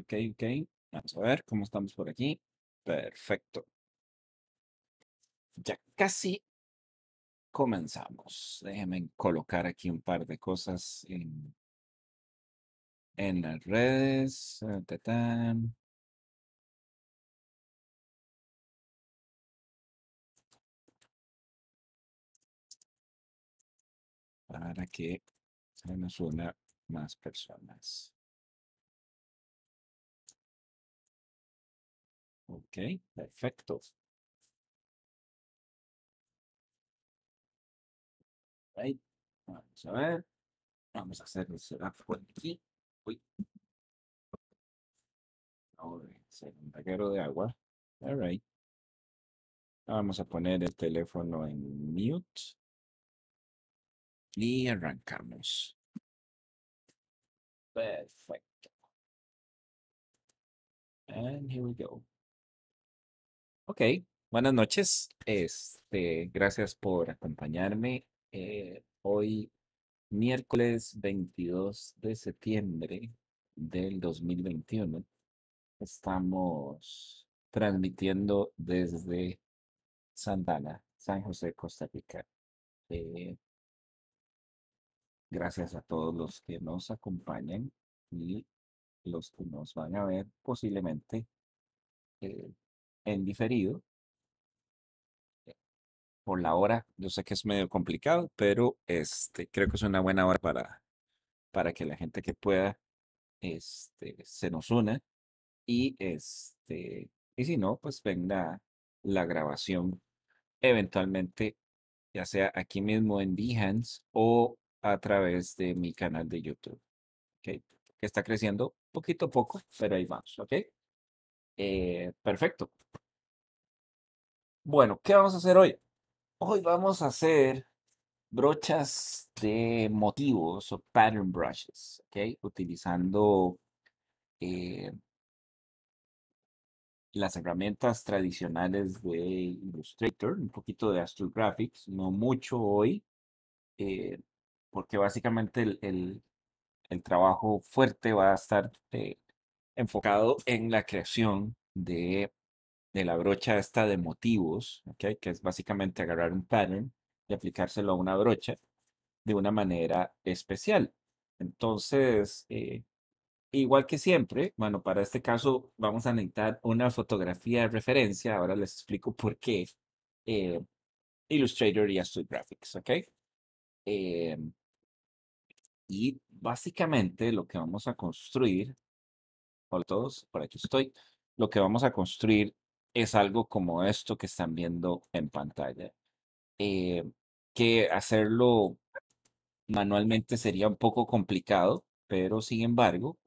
ok, ok. Vamos a ver cómo estamos por aquí. Perfecto. Ya casi comenzamos. Déjenme colocar aquí un par de cosas en, las redes. Ah, Para que se nos una más personas. Ok, perfecto. Right. Vamos a ver. Vamos a hacer el por aquí. Uy. Ahora se un taquero de agua. All right. Vamos a poner el teléfono en mute. Y arrancamos. Perfecto. And here we go. Ok, buenas noches. Este, gracias por acompañarme. Eh, hoy, miércoles 22 de septiembre del 2021, estamos transmitiendo desde Santana, San José, Costa Rica. Eh, gracias a todos los que nos acompañan y los que nos van a ver posiblemente eh, en diferido. Por la hora, yo sé que es medio complicado, pero este, creo que es una buena hora para, para que la gente que pueda este, se nos una. Y, este, y si no, pues venga la grabación eventualmente, ya sea aquí mismo en Behance o a través de mi canal de YouTube. Que está creciendo poquito a poco, pero ahí vamos. ¿ok? Eh, perfecto. Bueno, ¿qué vamos a hacer hoy? Hoy vamos a hacer brochas de motivos o pattern brushes, ¿ok? Utilizando eh, las herramientas tradicionales de Illustrator, un poquito de Astro Graphics, no mucho hoy, eh, porque básicamente el, trabajo fuerte va a estar enfocado en la creación de, la brocha esta de motivos, ¿okay? que es básicamente agarrar un pattern y aplicárselo a una brocha de una manera especial. Entonces, eh, igual que siempre, bueno, para este caso vamos a necesitar una fotografía de referencia. Ahora les explico por qué eh, Illustrator y Astro Graphics, ¿ok? Eh, y básicamente lo que vamos a construir Hola a todos, por aquí estoy. Lo que vamos a construir es algo como esto que están viendo en pantalla. Eh, que hacerlo manualmente sería un poco complicado, pero sin embargo,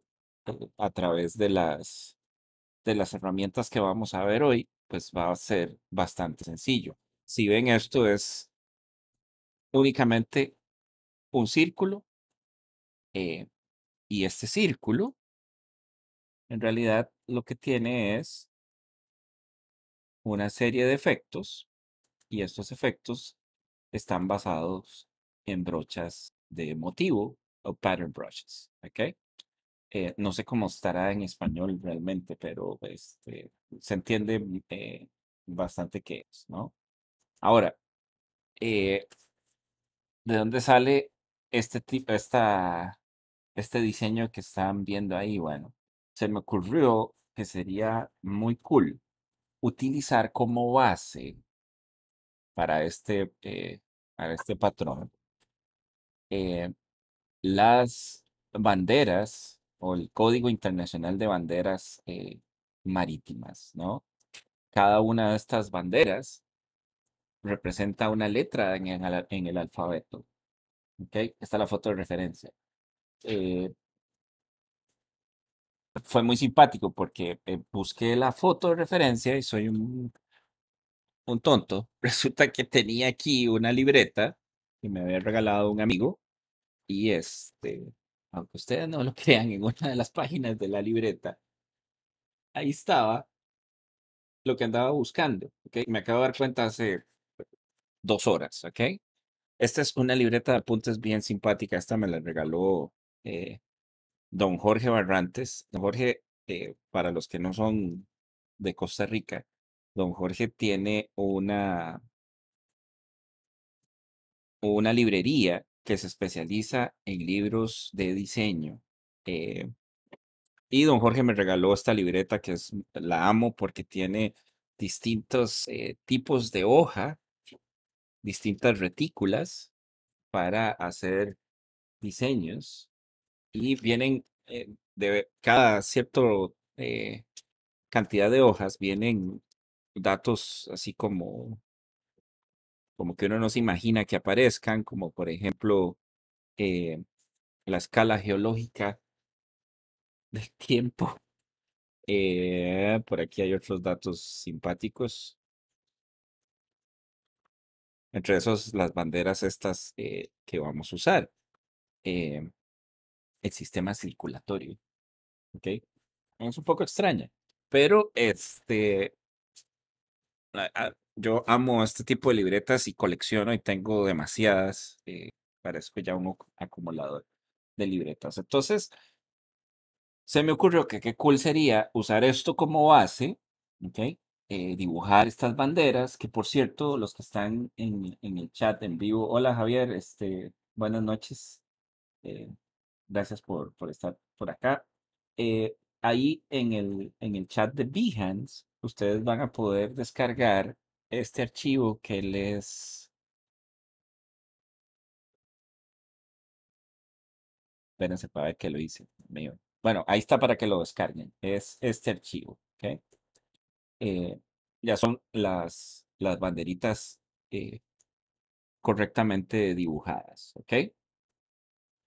eh, a través de las, de las herramientas que vamos a ver hoy, pues va a ser bastante sencillo. Si ven esto es únicamente un círculo eh, y este círculo en realidad lo que tiene es una serie de efectos y estos efectos están basados en brochas de motivo o pattern brushes, ¿ok? Eh, no sé cómo estará en español realmente, pero este, se entiende eh, bastante qué es, ¿no? Ahora, eh, ¿de dónde sale este tipo, esta, este diseño que están viendo ahí? Bueno, se me ocurrió que sería muy cool utilizar como base para este, eh, este patrón eh, las banderas o el Código Internacional de Banderas eh, Marítimas, ¿no? Cada una de estas banderas representa una letra en el, alfabeto. ¿ok? Esta es la foto de referencia fue muy simpático porque eh, busqué la foto de referencia y soy un, tonto. Resulta que tenía aquí una libreta que me había regalado un amigo y este, aunque ustedes no lo crean, en una de las páginas de la libreta, ahí estaba lo que andaba buscando. ¿okay? Me acabo de dar cuenta hace dos horas, Esta es una libreta de apuntes bien simpática. Esta me la regaló eh, don Jorge Barrantes. Don Jorge, eh, para los que no son de Costa Rica, don Jorge tiene una, una librería que se especializa en libros de diseño. Eh, y don Jorge me regaló esta libreta que es, la amo porque tiene distintos eh, tipos de hoja, distintas retículas para hacer diseños y vienen eh, de cada cierto eh, cantidad de hojas, vienen datos así como, como que uno no se imagina que aparezcan, como por ejemplo eh, la escala geológica del tiempo. por aquí hay otros datos simpáticos. Entre esos, las banderas estas que vamos a usar el sistema circulatorio. ¿Ok? Es un poco extraña, pero este, yo amo este tipo de libretas y colecciono y tengo demasiadas. Eh, parezco ya un acumulador de libretas. Entonces, se me ocurrió que qué cool sería usar esto como base, ¿ok? Eh, dibujar estas banderas, que por cierto, los que están en, en el chat en vivo, hola Javier, este, buenas noches. Eh, Gracias por, estar por acá. Eh, ahí en el, en el chat de Behance, ustedes van a poder descargar este archivo que les... Espérense para ver que lo hice. Bueno, ahí está para que lo descarguen. Es este archivo. Eh, ya son las, las banderitas eh, correctamente dibujadas. ¿ok?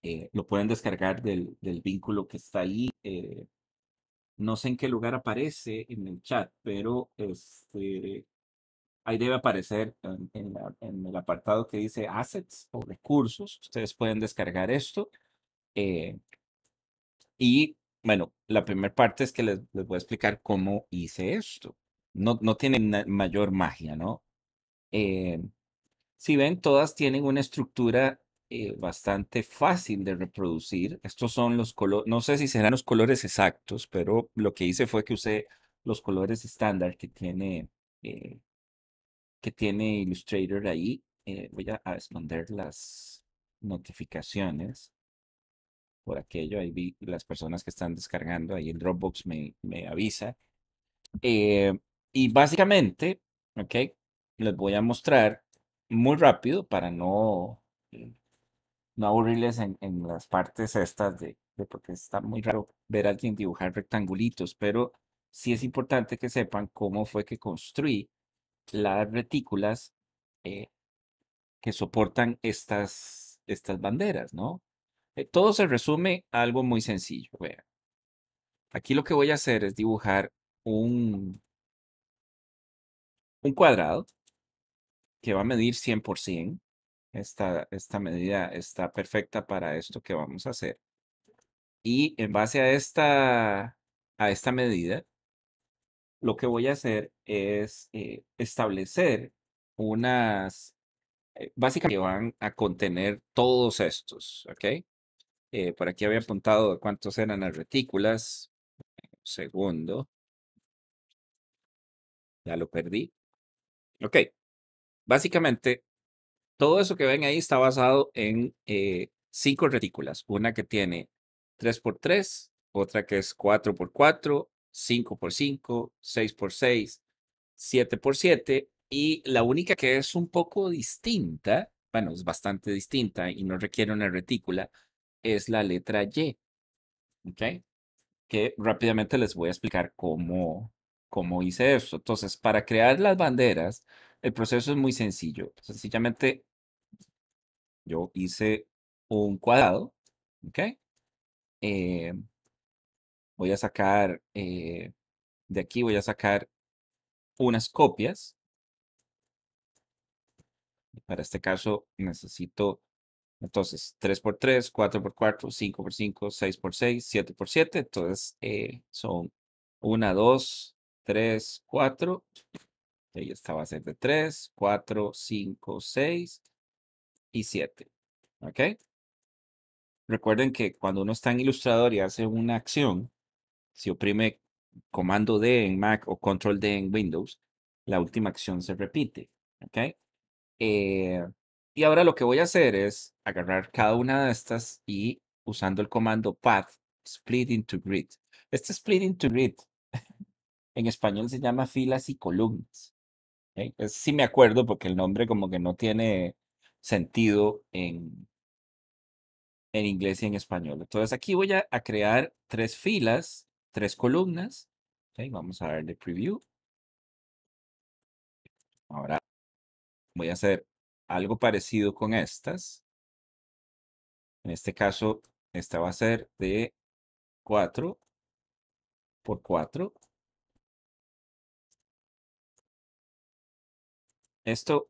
Eh, lo pueden descargar del, del, vínculo que está ahí. Eh, no sé en qué lugar aparece en el chat, pero este, ahí debe aparecer en, el apartado que dice assets o recursos. Ustedes pueden descargar esto. Eh, y bueno, la primera parte es que les, les, voy a explicar cómo hice esto. No, no tiene mayor magia, ¿no? si ven, todas tienen una estructura eh, bastante fácil de reproducir. Estos son los colores, no sé si serán los colores exactos, pero lo que hice fue que usé los colores estándar que tiene, eh, que tiene Illustrator ahí. Eh, voy a esconder las notificaciones por aquello. Ahí vi las personas que están descargando, ahí el Dropbox me, me avisa. y básicamente, ok, les voy a mostrar muy rápido para no, no aburrirles en, las partes estas de, porque está muy raro ver a alguien dibujar rectangulitos, pero sí es importante que sepan cómo fue que construí las retículas eh, que soportan estas, estas banderas, ¿no? Eh, todo se resume a algo muy sencillo, vean. Aquí lo que voy a hacer es dibujar un, un cuadrado que va a medir por 100 esta, medida está perfecta para esto que vamos a hacer. Y en base a esta, a esta medida, lo que voy a hacer es eh, establecer unas, eh, básicamente, van a contener todos estos, ¿ok? Eh, por aquí había apuntado cuántos eran las retículas. segundo. Ya lo perdí. Ok. Básicamente, todo eso que ven ahí está basado en eh, cinco retículas. Una que tiene 3x3, otra que es 4x4, 5x5, 6x6, 7x7 y la única que es un poco distinta, bueno, es bastante distinta y no requiere una retícula, es la letra Y. ¿Ok? Que rápidamente les voy a explicar cómo, cómo hice eso. Entonces, para crear las banderas, el proceso es muy sencillo. Sencillamente yo hice un cuadrado, ¿ok? Eh, voy a sacar, eh, de aquí voy a sacar unas copias. Para este caso necesito, entonces, 3 por 3 4 por 4 5 por 5 6 por 6 7 por 7 Entonces, eh, son 1, 2, 3, 4. Ahí esta va a ser de 3, 4, 5, 6, y 7. ¿Ok? Recuerden que cuando uno está en Illustrator y hace una acción, si oprime comando D en Mac o control D en Windows, la última acción se repite. ¿Ok? Eh, y ahora lo que voy a hacer es agarrar cada una de estas y usando el comando path, split into grid. Este split into grid en español se llama filas y columnas. sí me acuerdo porque el nombre como que no tiene sentido en, en inglés y en español. Entonces aquí voy a, crear tres filas, tres columnas. vamos a darle preview. Ahora voy a hacer algo parecido con estas. En este caso, esta va a ser de 4 por 4. Esto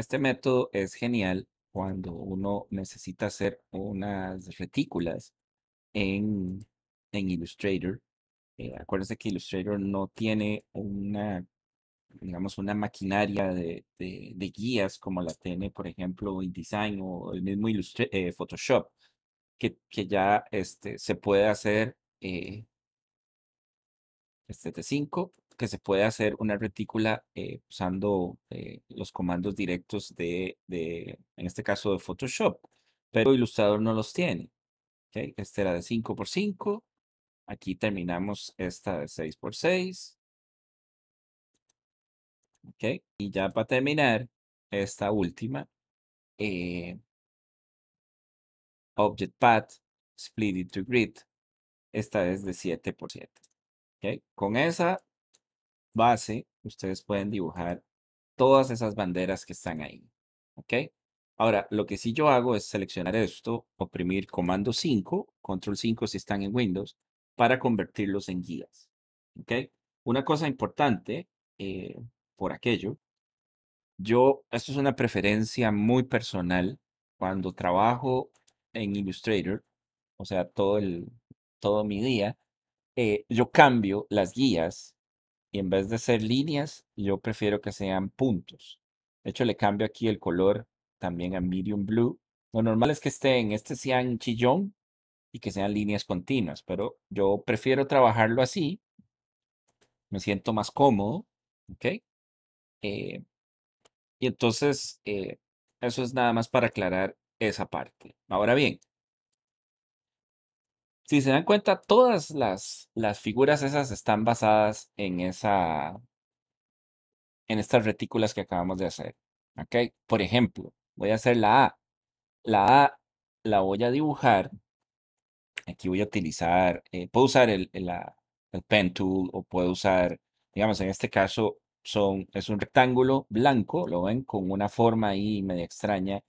este método es genial cuando uno necesita hacer unas retículas en, Illustrator. Eh, acuérdense que Illustrator no tiene una, digamos, una maquinaria de, guías como la tiene, por ejemplo, InDesign o el mismo eh, Photoshop, que, que, ya este, se puede hacer eh, este T5 que se puede hacer una retícula eh, usando eh, los comandos directos de, en este caso, de Photoshop, pero Illustrator no los tiene. ¿okay? Esta era de 5x5, aquí terminamos esta de 6x6. ¿okay? Y ya para terminar, esta última, eh, Object Path, Split into Grid, esta es de 7x7. ¿okay? Con esa base, ustedes pueden dibujar todas esas banderas que están ahí. ¿Ok? Ahora, lo que sí yo hago es seleccionar esto, oprimir comando 5, control 5 si están en Windows, para convertirlos en guías. ¿Ok? Una cosa importante eh, por aquello, yo, esto es una preferencia muy personal. Cuando trabajo en Illustrator, o sea, todo, el, todo mi día, eh, yo cambio las guías y en vez de ser líneas, yo prefiero que sean puntos. De hecho, le cambio aquí el color también a medium blue. Lo normal es que esté en este sean chillón y que sean líneas continuas, pero yo prefiero trabajarlo así. Me siento más cómodo, ¿ok? Eh, y entonces, eh, eso es nada más para aclarar esa parte. Ahora bien, si se dan cuenta, todas las, figuras esas están basadas en esa en estas retículas que acabamos de hacer. ¿Ok? Por ejemplo, voy a hacer la A. La A la voy a dibujar. Aquí voy a utilizar, eh, puedo usar el, pen tool o puedo usar, digamos, en este caso son, es un rectángulo blanco, lo ven, con una forma ahí media extraña,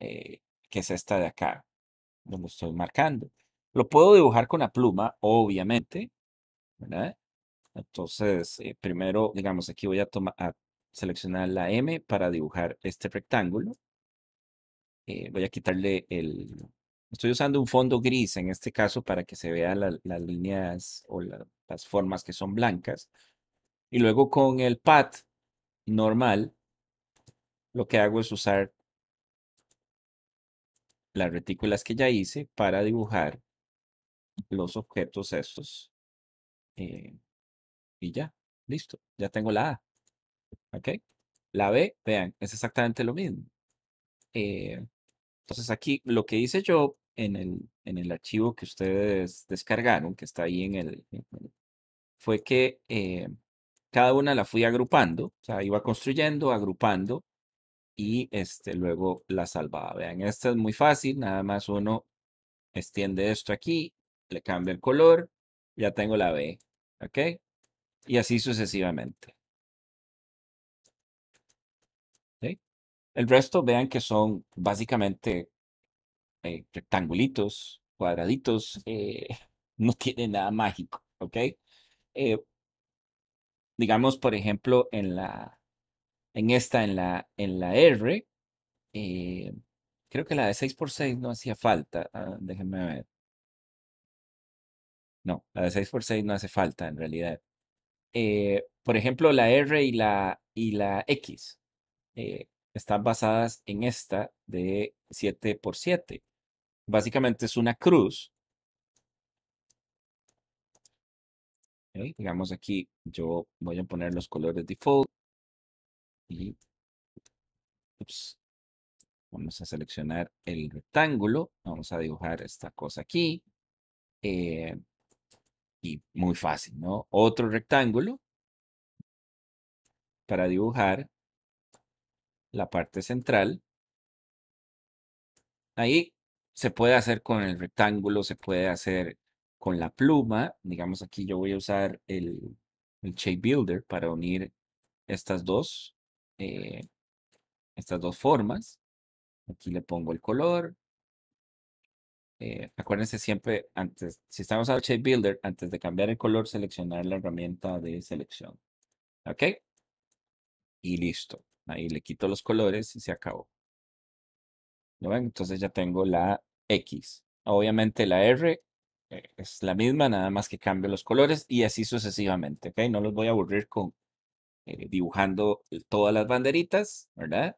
eh, que es esta de acá, donde estoy marcando. Lo puedo dibujar con la pluma, obviamente. ¿verdad? Entonces, eh, primero, digamos, aquí voy a, a, seleccionar la M para dibujar este rectángulo. Eh, voy a quitarle el... Estoy usando un fondo gris en este caso para que se vean las líneas o las formas que son blancas. Y luego con el pad normal, lo que hago es usar las retículas que ya hice para dibujar los objetos estos. Eh, y ya, listo. Ya tengo la A. ¿Ok? La B, vean, es exactamente lo mismo. Eh, entonces aquí lo que hice yo en el, en el archivo que ustedes descargaron, que está ahí en el... fue que eh, cada una la fui agrupando, o sea, iba construyendo, agrupando y este, luego la salvaba. Vean, esta es muy fácil, nada más uno extiende esto aquí le cambio el color, ya tengo la B, ¿ok? Y así sucesivamente. El resto vean que son básicamente eh, rectangulitos, cuadraditos, eh, no tiene nada mágico, ¿ok? Eh, digamos, por ejemplo, en la, en esta, en la, en la R, eh, creo que la de 6x6 no hacía falta, ah, déjenme ver. No, la de 6x6 no hace falta en realidad. Eh, por ejemplo, la R y la, y la X eh, están basadas en esta de 7x7. Básicamente es una cruz. digamos aquí, yo voy a poner los colores default. vamos a seleccionar el rectángulo. Vamos a dibujar esta cosa aquí. Eh, y muy fácil, ¿no? Otro rectángulo para dibujar la parte central. Ahí se puede hacer con el rectángulo, se puede hacer con la pluma. Digamos aquí yo voy a usar el, Shape Builder para unir estas dos, eh, estas dos formas. Aquí le pongo el color, eh, acuérdense siempre, antes, si estamos al Shape Builder, antes de cambiar el color, seleccionar la herramienta de selección. ¿Ok? Y listo. Ahí le quito los colores y se acabó. Entonces ya tengo la X. Obviamente la R eh, es la misma, nada más que cambio los colores y así sucesivamente. ¿Ok? No los voy a aburrir con eh, dibujando todas las banderitas, ¿verdad?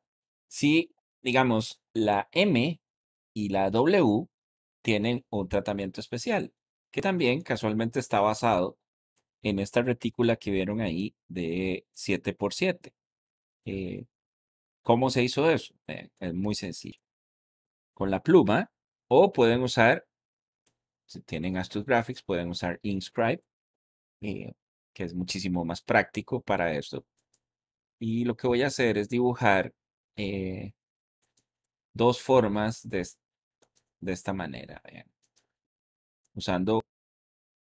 Si, digamos, la M y la W tienen un tratamiento especial, que también casualmente está basado en esta retícula que vieron ahí de 7x7. Eh, ¿Cómo se hizo eso? Eh, es muy sencillo. Con la pluma o pueden usar, si tienen Astus Graphics, pueden usar Inscribe, eh, que es muchísimo más práctico para esto. Y lo que voy a hacer es dibujar dos formas de, de esta manera, eh, Usando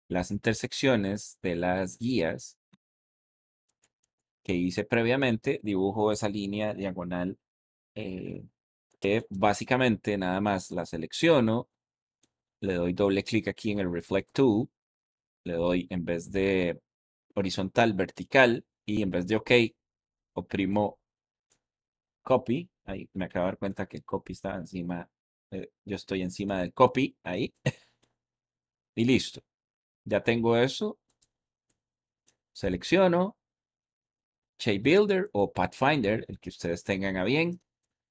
las intersecciones de las guías que hice previamente, dibujo esa línea diagonal eh, que básicamente nada más la selecciono, le doy doble clic aquí en el Reflect Tool, le doy en vez de horizontal, vertical, y en vez de OK, oprimo Copy. Ahí me acabo de dar cuenta que Copy está encima eh, yo estoy encima del copy ahí. y listo. Ya tengo eso. Selecciono Shape Builder o Pathfinder, el que ustedes tengan a bien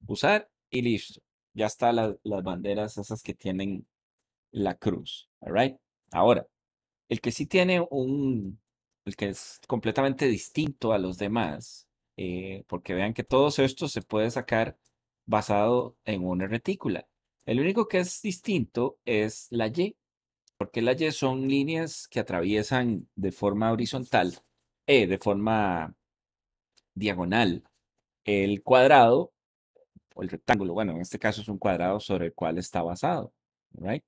usar y listo. Ya están las banderas esas que tienen la cruz. All Ahora, el que sí tiene un, el que es completamente distinto a los demás, eh, porque vean que todos estos se puede sacar basado en una retícula. El único que es distinto es la Y, porque la Y son líneas que atraviesan de forma horizontal, eh, de forma diagonal, el cuadrado o el rectángulo. Bueno, en este caso es un cuadrado sobre el cual está basado. Right?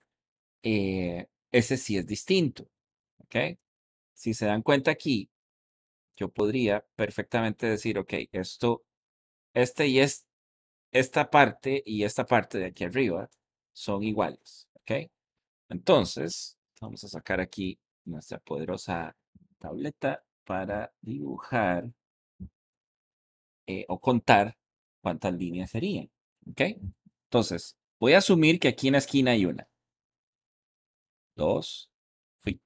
Eh, ese sí es distinto. okay. Si se dan cuenta aquí, yo podría perfectamente decir, ok, esto, este y este esta parte y esta parte de aquí arriba son iguales, ¿ok? Entonces, vamos a sacar aquí nuestra poderosa tableta para dibujar eh, o contar cuántas líneas serían, ¿ok? Entonces, voy a asumir que aquí en la esquina hay una. Dos, fui.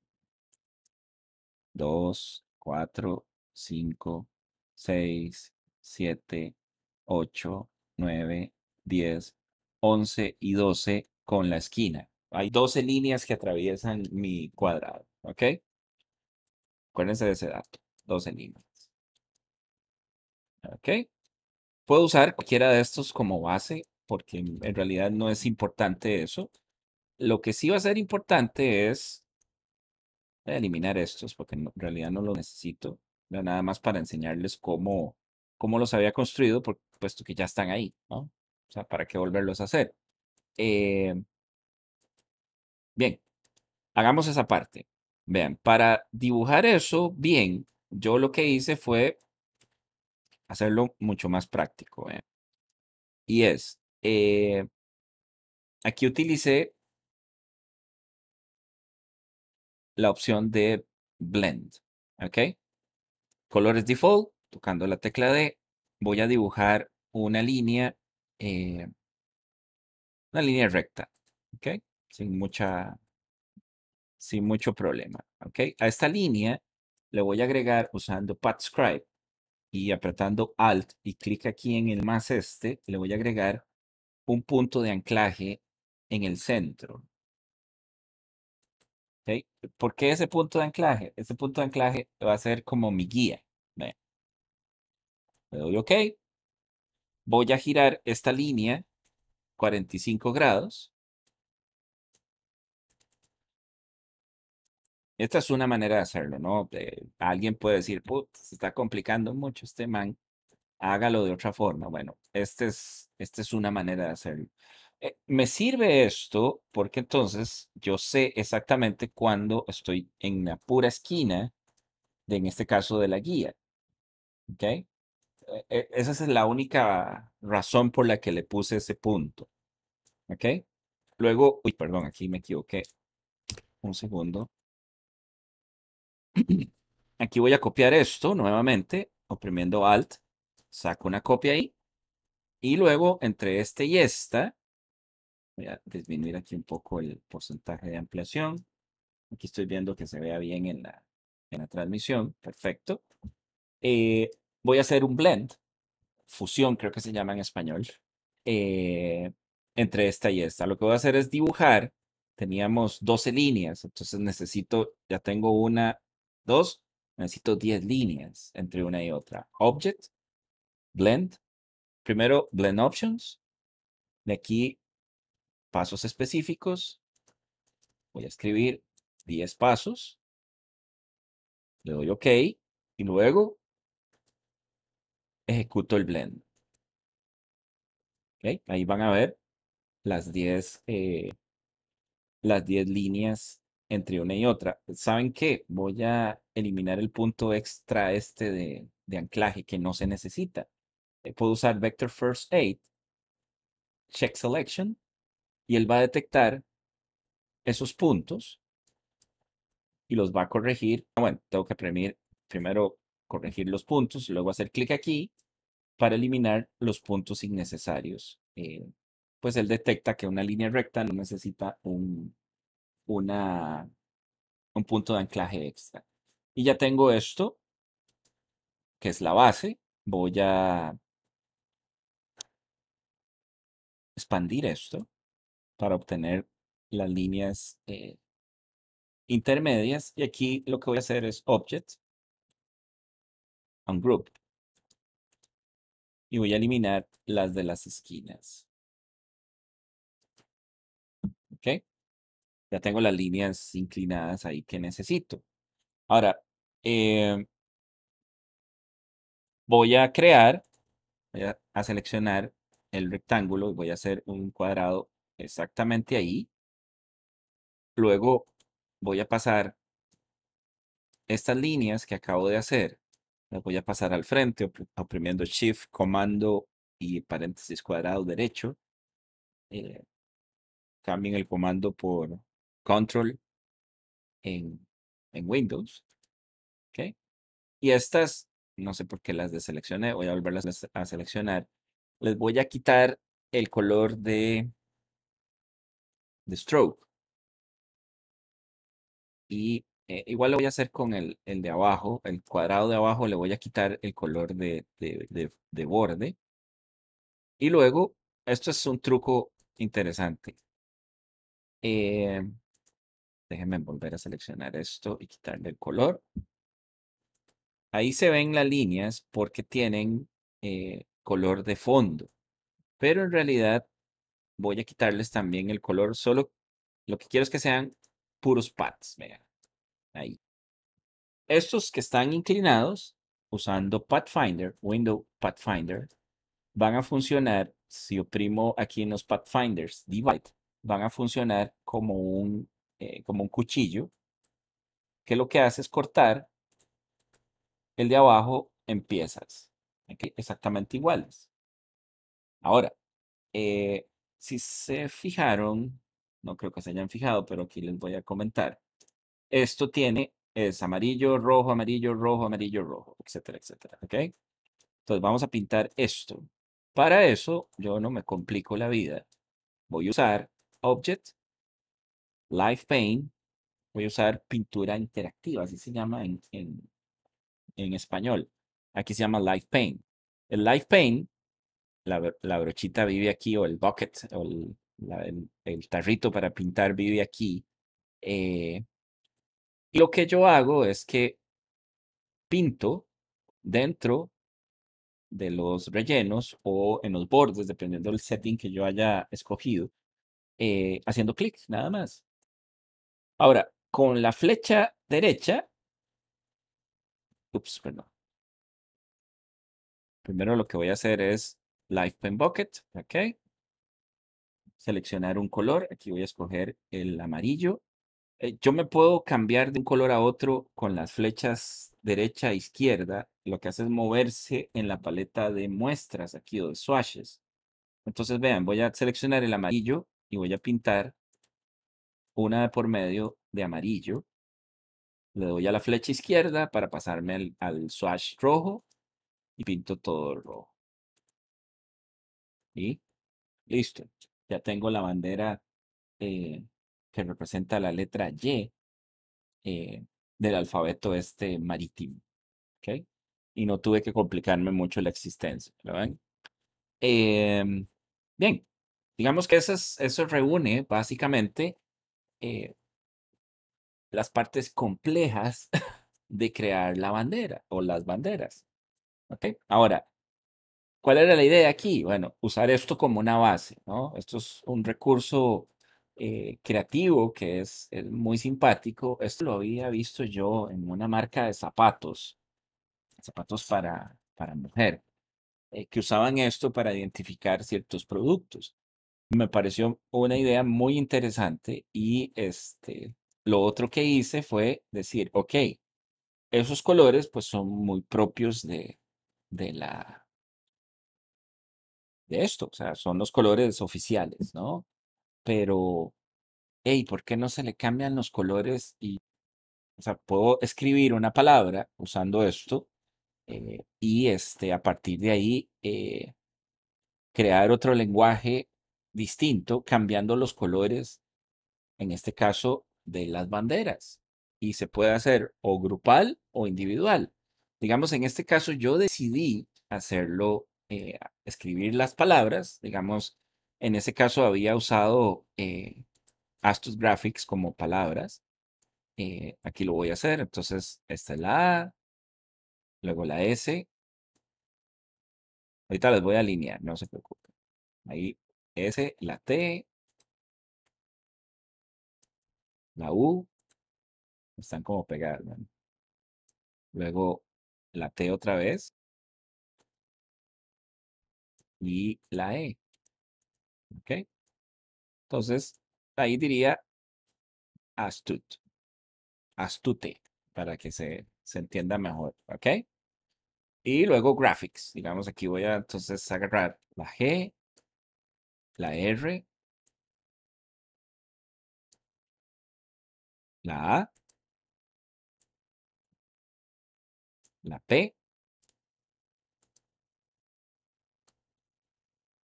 Dos, cuatro, cinco, seis, siete, ocho, 9, 10, 11 y 12 con la esquina. Hay 12 líneas que atraviesan mi cuadrado, ¿ok? Acuérdense de ese dato, 12 líneas. ¿Ok? Puedo usar cualquiera de estos como base porque en realidad no es importante eso. Lo que sí va a ser importante es eliminar estos porque en realidad no los necesito. Nada más para enseñarles cómo, los había construido, porque puesto que ya están ahí, ¿no? O sea, ¿para qué volverlos a hacer? Em, bien, hagamos esa parte. Vean, para dibujar eso bien, yo lo que hice fue hacerlo mucho más práctico. ¿eh? Y es, eh, aquí utilicé la opción de blend. ¿Ok? Colores default, tocando la tecla D, voy a dibujar una línea, eh, una línea recta, ¿ok? Sin mucha, sin mucho problema, ¿ok? A esta línea le voy a agregar usando PathScribe y apretando Alt y clic aquí en el más este, le voy a agregar un punto de anclaje en el centro. ¿Okay? ¿Por qué ese punto de anclaje? Ese punto de anclaje va a ser como mi guía. Le doy OK voy a girar esta línea 45 grados. Esta es una manera de hacerlo, ¿no? Eh, alguien puede decir, se está complicando mucho este man, hágalo de otra forma. Bueno, este esta es, es una manera de hacerlo. Eh, me sirve esto porque entonces yo sé exactamente cuándo estoy en la pura esquina, de, en este caso de la guía. ¿Ok? E, e, esa es la única razón por la que le puse ese punto. ¿Ok? Luego, uy, perdón, aquí me equivoqué. Un segundo. Aquí voy a copiar esto nuevamente, oprimiendo Alt. Saco una copia ahí. Y luego, entre este y esta, voy a disminuir aquí un poco el porcentaje de ampliación. Aquí estoy viendo que se vea bien en la, en la transmisión. Perfecto. Eh, voy a hacer un blend, fusión creo que se llama en español, eh, entre esta y esta. Lo que voy a hacer es dibujar, teníamos 12 líneas, entonces necesito, ya tengo una, dos, necesito 10 líneas entre una y otra. Object, blend, primero blend options, de aquí pasos específicos, voy a escribir 10 pasos, le doy OK y luego ejecuto el blend. ¿Okay? Ahí van a ver las 10 eh, las líneas entre una y otra. ¿Saben qué? Voy a eliminar el punto extra este de, anclaje que no se necesita. Eh, puedo usar Vector First Aid. Check Selection, y él va a detectar esos puntos y los va a corregir. Ah, bueno, tengo que primero corregir los puntos, y luego hacer clic aquí para eliminar los puntos innecesarios. Eh, pues él detecta que una línea recta no necesita un, una, un punto de anclaje extra. Y ya tengo esto, que es la base. Voy a expandir esto para obtener las líneas eh, intermedias. Y aquí lo que voy a hacer es Object, y voy a eliminar las de las esquinas. ¿Ok? Ya tengo las líneas inclinadas ahí que necesito. Ahora, em, voy a crear, voy a seleccionar el rectángulo y voy a hacer un cuadrado exactamente ahí. Luego voy a pasar estas líneas que acabo de hacer las voy a pasar al frente oprimiendo Shift, comando y paréntesis cuadrado derecho. Eh, cambien el comando por control en, Windows. ¿Okay? Y estas, no sé por qué las deseleccioné, voy a volverlas a seleccionar. Les voy a quitar el color de, de stroke. Y eh, igual lo voy a hacer con el, de abajo, el cuadrado de abajo, le voy a quitar el color de, borde. Y luego, esto es un truco interesante. Eh, déjenme volver a seleccionar esto y quitarle el color. Ahí se ven las líneas porque tienen eh, color de fondo. Pero en realidad voy a quitarles también el color. Solo lo que quiero es que sean puros pads. Vean ahí. Estos que están inclinados usando Pathfinder, Window Pathfinder, van a funcionar, si oprimo aquí en los Pathfinders, Divide, van a funcionar como un, eh, como un cuchillo que lo que hace es cortar el de abajo en piezas, exactamente iguales. Ahora, eh, si se fijaron, no creo que se hayan fijado, pero aquí les voy a comentar esto tiene es amarillo, rojo, amarillo, rojo, amarillo, rojo, etcétera, etcétera. ¿Ok? Entonces vamos a pintar esto. Para eso yo no me complico la vida. Voy a usar Object, Live Paint. Voy a usar pintura interactiva, así se llama en, en, español. Aquí se llama Live Paint. El Live Paint, la, la, brochita vive aquí, o el bucket, o el, el tarrito para pintar vive aquí. Eh, lo que yo hago es que pinto dentro de los rellenos o en los bordes, dependiendo del setting que yo haya escogido, eh, haciendo clic, nada más. Ahora, con la flecha derecha, ups, perdón. Primero lo que voy a hacer es Live Pen Bucket, ok. Seleccionar un color, aquí voy a escoger el amarillo eh, yo me puedo cambiar de un color a otro con las flechas derecha e izquierda. Lo que hace es moverse en la paleta de muestras aquí o de swatches. Entonces, vean, voy a seleccionar el amarillo y voy a pintar una por medio de amarillo. Le doy a la flecha izquierda para pasarme al, swatch rojo y pinto todo rojo. Y listo. Ya tengo la bandera eh, que representa la letra Y eh, del alfabeto este marítimo. ¿ok? Y no tuve que complicarme mucho la existencia. ¿lo ven? Em, bien, digamos que eso, es, eso reúne básicamente eh, las partes complejas de crear la bandera o las banderas. ¿ok? Ahora, ¿cuál era la idea aquí? Bueno, usar esto como una base, ¿no? Esto es un recurso eh, creativo, que es, muy simpático. Esto lo había visto yo en una marca de zapatos, zapatos para, para mujer, eh, que usaban esto para identificar ciertos productos. Me pareció una idea muy interesante y este, lo otro que hice fue decir, ok, esos colores pues son muy propios de, de la de esto, o sea, son los colores oficiales, ¿no? pero, hey, ¿por qué no se le cambian los colores? Y, o sea, puedo escribir una palabra usando esto eh, y este, a partir de ahí eh, crear otro lenguaje distinto cambiando los colores, en este caso, de las banderas. Y se puede hacer o grupal o individual. Digamos, en este caso yo decidí hacerlo, eh, escribir las palabras, digamos, en ese caso había usado eh, Graphics como palabras. Eh, aquí lo voy a hacer. Entonces, esta es la A, luego la S. Ahorita les voy a alinear, no se preocupen. Ahí S, la T, la U, están como pegadas. Luego la T otra vez y la E. Okay, Entonces, ahí diría astute. Astute, para que se, se entienda mejor. ¿Ok? Y luego graphics. Digamos, aquí voy a entonces agarrar la G, la R, la A, la P,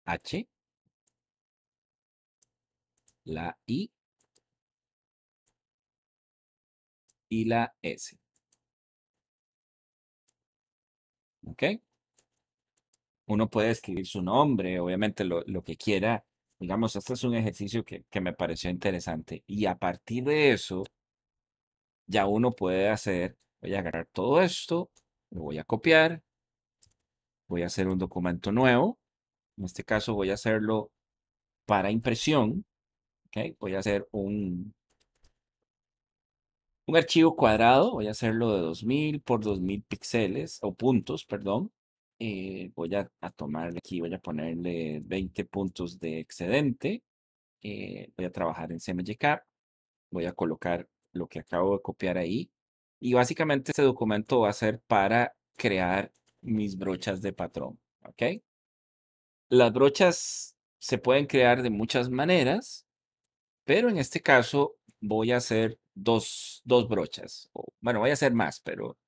H, la I y la S. ¿Ok? Uno puede escribir su nombre, obviamente lo, que quiera. Digamos, este es un ejercicio que, que me pareció interesante. Y a partir de eso, ya uno puede hacer, voy a agarrar todo esto, lo voy a copiar, voy a hacer un documento nuevo. En este caso voy a hacerlo para impresión voy a hacer un, un archivo cuadrado, voy a hacerlo de 2000 por 2000 píxeles o puntos, perdón. Eh, voy a, tomarle aquí, voy a ponerle 20 puntos de excedente. Eh, voy a trabajar en CMYK. Voy a colocar lo que acabo de copiar ahí. Y básicamente este documento va a ser para crear mis brochas de patrón. Las brochas se pueden crear de muchas maneras. Pero en este caso voy a hacer dos, brochas. O, bueno, voy a hacer más, pero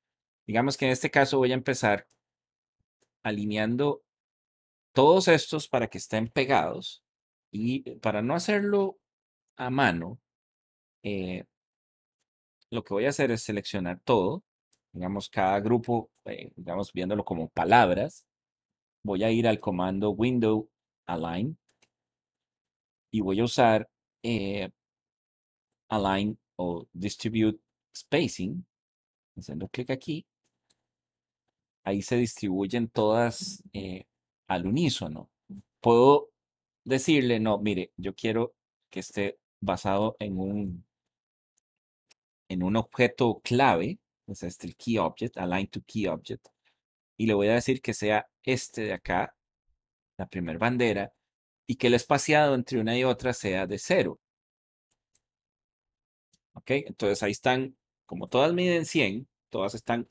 digamos que en este caso voy a empezar alineando todos estos para que estén pegados y eh, para no hacerlo a mano, eh, lo que voy a hacer es seleccionar todo, digamos cada grupo, eh, digamos viéndolo como palabras, voy a ir al comando window align y voy a usar eh, align o distribute spacing, haciendo clic aquí, ahí se distribuyen todas eh, al unísono. Puedo decirle, no, mire, yo quiero que esté basado en un, en un objeto clave, es este el key object, align to key object, y le voy a decir que sea este de acá, la primer bandera, y que el espaciado entre una y otra sea de cero. ¿Ok? Entonces ahí están, como todas miden 100, todas están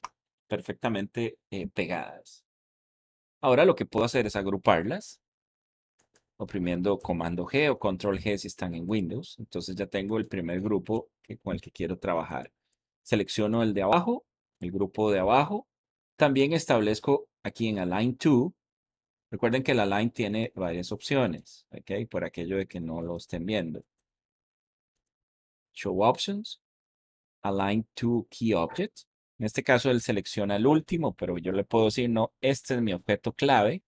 perfectamente eh, pegadas. Ahora lo que puedo hacer es agruparlas oprimiendo comando G o control G si están en Windows. Entonces ya tengo el primer grupo que, con el que quiero trabajar. Selecciono el de abajo, el grupo de abajo. También establezco aquí en Align To Recuerden que la align tiene varias opciones, ¿ok? Por aquello de que no lo estén viendo. Show Options, Align to Key Object. En este caso, él selecciona el último, pero yo le puedo decir, no, este es mi objeto clave.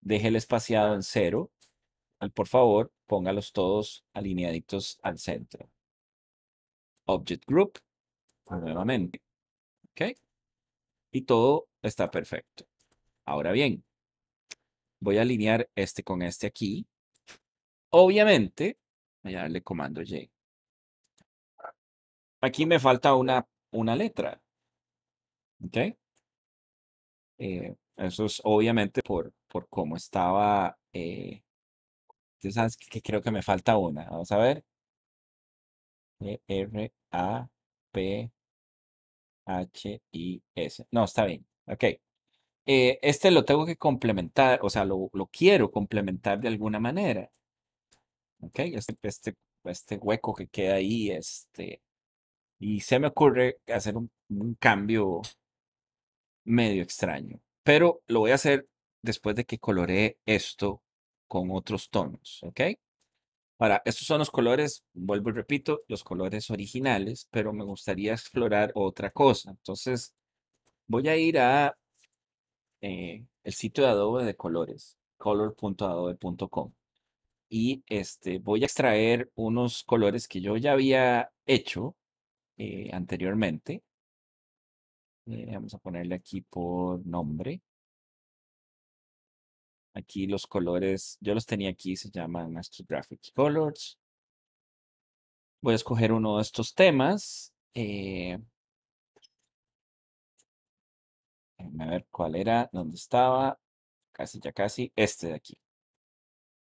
Deje el espaciado en cero. Por favor, póngalos todos alineaditos al centro. Object Group, nuevamente. ¿Ok? Y todo está perfecto. Ahora bien, voy a alinear este con este aquí. Obviamente, voy a darle comando J. Aquí me falta una, una letra. ¿Ok? Eh, eso es obviamente por, por cómo estaba. Eh, sabes que creo que me falta una. Vamos a ver. R, A, P, H, I, S. No, está bien. Ok. Eh, este lo tengo que complementar, o sea, lo, lo quiero complementar de alguna manera. ¿Ok? Este, este, este, hueco que queda ahí, este, y se me ocurre hacer un, un cambio medio extraño, pero lo voy a hacer después de que coloree esto con otros tonos, ¿ok? Ahora, estos son los colores, vuelvo y repito, los colores originales, pero me gustaría explorar otra cosa. Entonces, voy a ir a eh, el sitio de Adobe de colores, color.adobe.com. Y este, voy a extraer unos colores que yo ya había hecho eh, anteriormente. Eh, vamos a ponerle aquí por nombre. Aquí los colores, yo los tenía aquí, se llaman Astro Graphics Colors. Voy a escoger uno de estos temas. A ver cuál era, dónde estaba. Casi, ya casi. Este de aquí.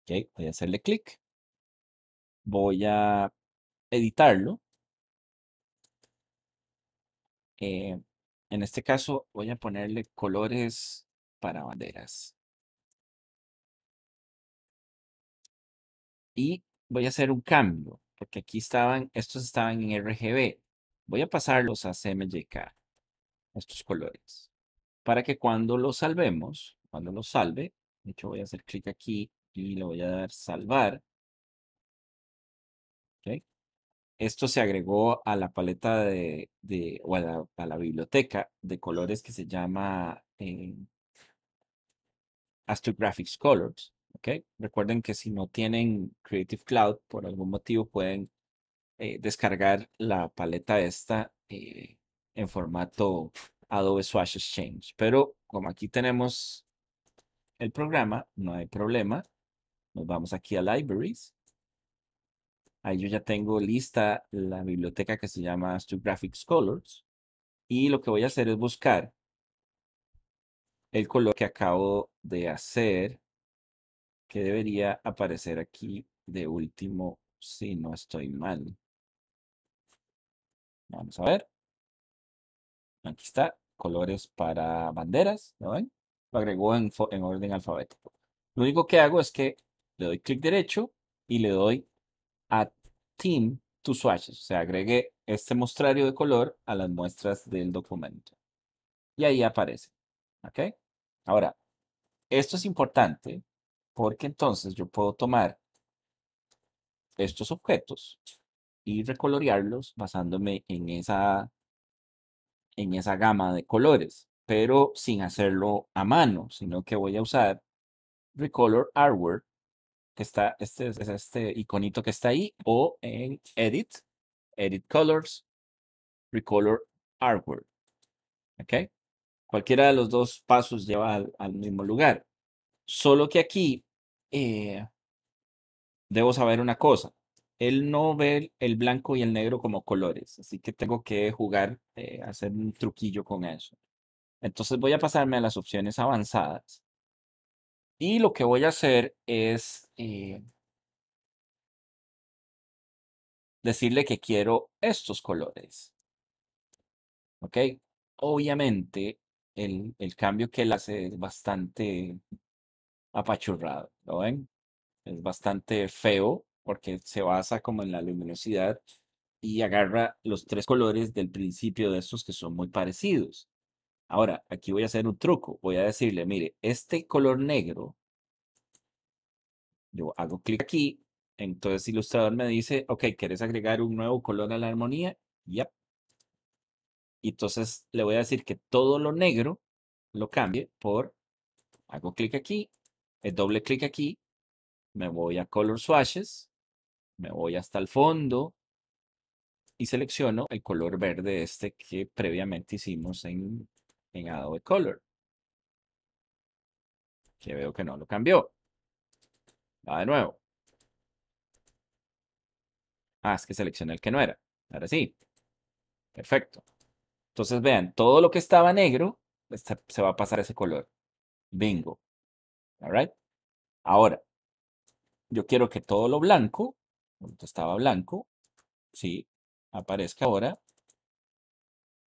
Ok, voy a hacerle clic. Voy a editarlo. Eh, en este caso voy a ponerle colores para banderas. Y voy a hacer un cambio, porque aquí estaban, estos estaban en RGB. Voy a pasarlos a CMYK, estos colores para que cuando lo salvemos, cuando lo salve, de hecho voy a hacer clic aquí y le voy a dar salvar. Esto se agregó a la paleta de, de o a la, biblioteca de colores que se llama eh, Astrographics Colors. Recuerden que si no tienen Creative Cloud, por algún motivo pueden eh, descargar la paleta esta eh, en formato Adobe Swash Exchange. Pero como aquí tenemos el programa, no hay problema. Nos vamos aquí a Libraries. Ahí yo ya tengo lista la biblioteca que se llama Astro Graphics Colors. Y lo que voy a hacer es buscar el color que acabo de hacer, que debería aparecer aquí de último, si no estoy mal. Vamos a ver. Aquí está, colores para banderas, ¿lo ven? Lo agregó en, orden alfabético. Lo único que hago es que le doy clic derecho y le doy a Team to Swatches. O sea, agregué este mostrario de color a las muestras del documento. Y ahí aparece. ¿Ok? Ahora, esto es importante porque entonces yo puedo tomar estos objetos y recolorearlos basándome en esa en esa gama de colores, pero sin hacerlo a mano, sino que voy a usar Recolor Artwork, que está, este es este iconito que está ahí, o en Edit, Edit Colors, Recolor Artwork. ¿Ok? Cualquiera de los dos pasos lleva al, mismo lugar. Solo que aquí eh, debo saber una cosa él no ve el blanco y el negro como colores, así que tengo que jugar, eh, hacer un truquillo con eso. Entonces voy a pasarme a las opciones avanzadas. Y lo que voy a hacer es eh, decirle que quiero estos colores. ¿Ok? Obviamente el, el cambio que él hace es bastante apachurrado, ¿lo ven? Es bastante feo porque se basa como en la luminosidad y agarra los tres colores del principio de estos que son muy parecidos. Ahora, aquí voy a hacer un truco. Voy a decirle, mire, este color negro, yo hago clic aquí, entonces Ilustrador me dice, ok, ¿quieres agregar un nuevo color a la armonía? Yep. Y entonces le voy a decir que todo lo negro lo cambie por, hago clic aquí, el eh, doble clic aquí, me voy a Color Swatches, me voy hasta el fondo y selecciono el color verde este que previamente hicimos en, en Adobe Color. Que veo que no lo cambió. Va de nuevo. Ah, es que seleccioné el que no era. Ahora sí. Perfecto. Entonces vean, todo lo que estaba negro este, se va a pasar ese color. Bingo. All Ahora, yo quiero que todo lo blanco estaba blanco, ¿sí? Aparezca ahora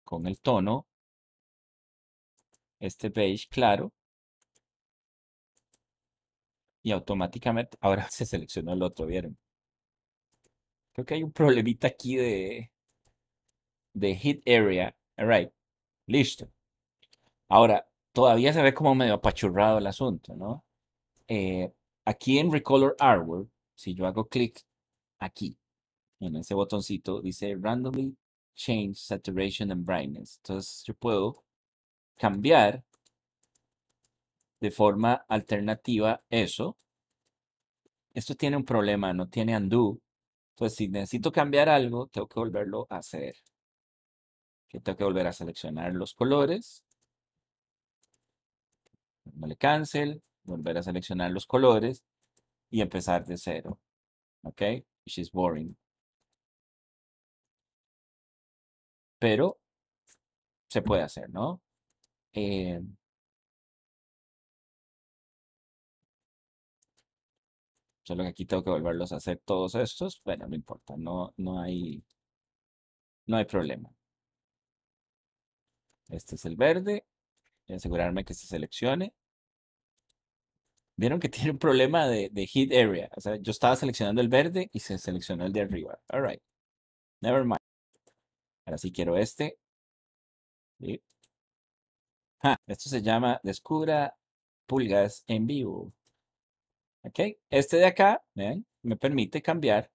con el tono, este beige claro, y automáticamente, ahora se seleccionó el otro, ¿vieron? Creo que hay un problemita aquí de, de hit area. All right, listo. Ahora, todavía se ve como medio apachurrado el asunto, ¿no? Eh, aquí en Recolor Artwork, si yo hago clic aquí, en ese botoncito, dice randomly change saturation and brightness. Entonces yo puedo cambiar de forma alternativa eso. Esto tiene un problema, no tiene undo. Entonces si necesito cambiar algo, tengo que volverlo a hacer. tengo que volver a seleccionar los colores. No cancel, volver a seleccionar los colores y empezar de cero. ¿Ok? She's boring. Pero se puede hacer, ¿no? Eh, solo que aquí tengo que volverlos a hacer todos estos. Bueno, no importa, no, no hay, no hay problema. Este es el verde. asegurarme que se seleccione vieron que tiene un problema de, heat area. O sea, yo estaba seleccionando el verde y se seleccionó el de arriba. All right. Never mind. Ahora sí quiero este. Ah, esto se llama Descubra pulgas en vivo. Ok. Este de acá, me permite cambiar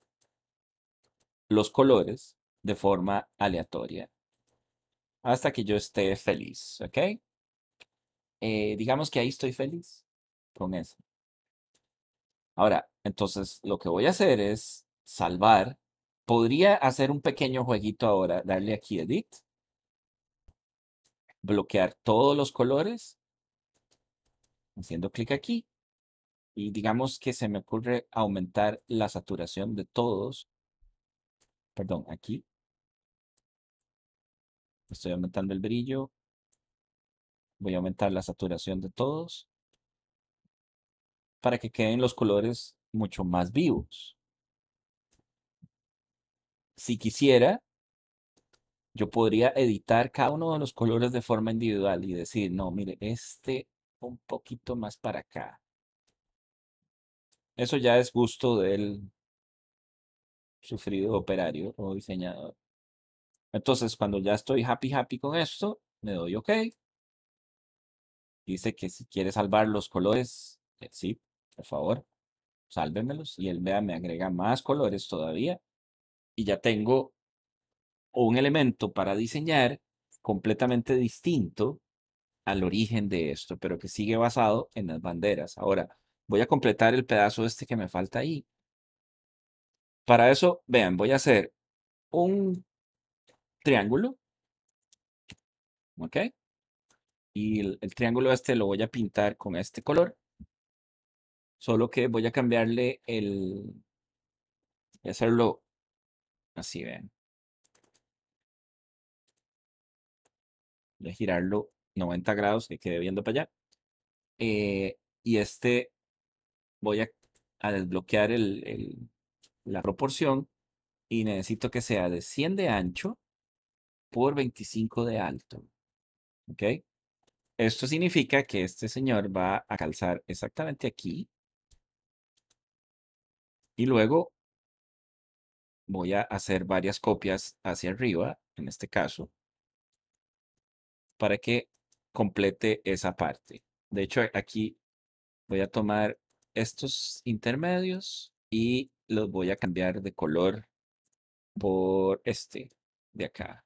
los colores de forma aleatoria hasta que yo esté feliz. Ok. Eh, digamos que ahí estoy feliz con eso. Ahora, entonces lo que voy a hacer es salvar. Podría hacer un pequeño jueguito ahora, darle aquí Edit, bloquear todos los colores, haciendo clic aquí, y digamos que se me ocurre aumentar la saturación de todos. Perdón, aquí. Estoy aumentando el brillo. Voy a aumentar la saturación de todos para que queden los colores mucho más vivos. Si quisiera, yo podría editar cada uno de los colores de forma individual y decir, no, mire, este un poquito más para acá. Eso ya es gusto del sufrido operario o diseñador. Entonces, cuando ya estoy happy, happy con esto, me doy OK. Dice que si quiere salvar los colores, sí, por favor, sálvenmelos. Y él vea, me agrega más colores todavía. Y ya tengo un elemento para diseñar completamente distinto al origen de esto, pero que sigue basado en las banderas. Ahora, voy a completar el pedazo este que me falta ahí. Para eso, vean, voy a hacer un triángulo. ¿Ok? Y el triángulo este lo voy a pintar con este color. Solo que voy a cambiarle el... Voy a hacerlo así, vean. Voy a girarlo 90 grados que quede viendo para allá. Eh, y este voy a, desbloquear la proporción y necesito que sea de 100 de ancho por 25 de alto. ¿Ok? Esto significa que este señor va a calzar exactamente aquí y luego voy a hacer varias copias hacia arriba, en este caso, para que complete esa parte. De hecho, aquí voy a tomar estos intermedios y los voy a cambiar de color por este de acá.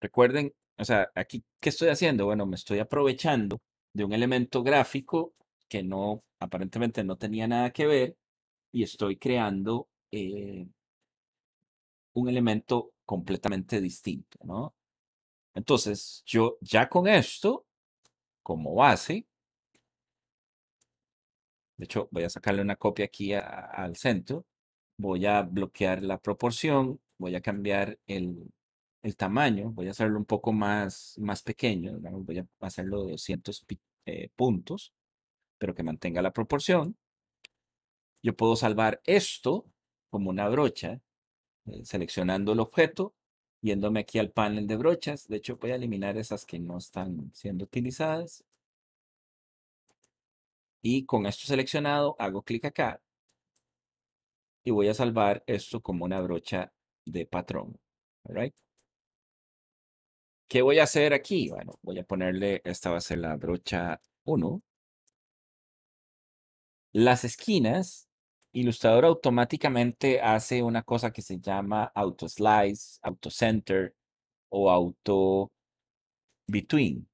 Recuerden, o sea, aquí, ¿qué estoy haciendo? Bueno, me estoy aprovechando de un elemento gráfico que no aparentemente no tenía nada que ver y estoy creando eh, un elemento completamente distinto, ¿no? Entonces, yo ya con esto, como base, de hecho, voy a sacarle una copia aquí al centro, voy a bloquear la proporción, voy a cambiar el, el tamaño, voy a hacerlo un poco más, más pequeño, voy a hacerlo de 200 eh, puntos pero que mantenga la proporción. Yo puedo salvar esto como una brocha, eh, seleccionando el objeto, yéndome aquí al panel de brochas. De hecho, voy a eliminar esas que no están siendo utilizadas. Y con esto seleccionado, hago clic acá. Y voy a salvar esto como una brocha de patrón. ¿Qué voy a hacer aquí? Bueno, voy a ponerle, esta va a ser la brocha 1. Las esquinas, ilustrador automáticamente hace una cosa que se llama auto slice, auto center o auto between.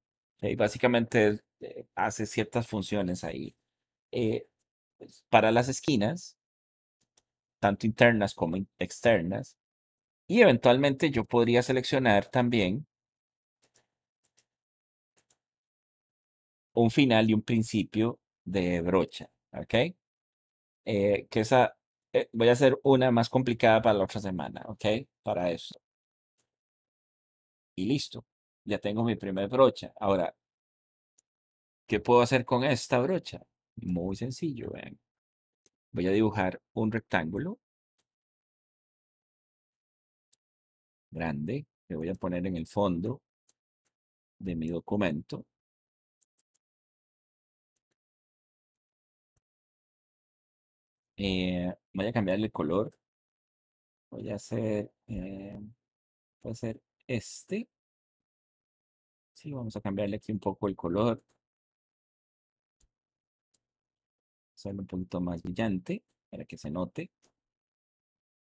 Básicamente eh, hace ciertas funciones ahí. Eh, pues, para las esquinas, tanto internas como externas. Y eventualmente yo podría seleccionar también un final y un principio de brocha. ¿ok? Eh, que esa, eh, voy a hacer una más complicada para la otra semana, ¿ok? Para eso. Y listo, ya tengo mi primera brocha. Ahora, ¿qué puedo hacer con esta brocha? Muy sencillo, Voy a dibujar un rectángulo grande, le voy a poner en el fondo de mi documento. Eh, voy a cambiarle el color. Voy a hacer, eh, voy este. Sí, vamos a cambiarle aquí un poco el color. Hacerlo un poquito más brillante para que se note.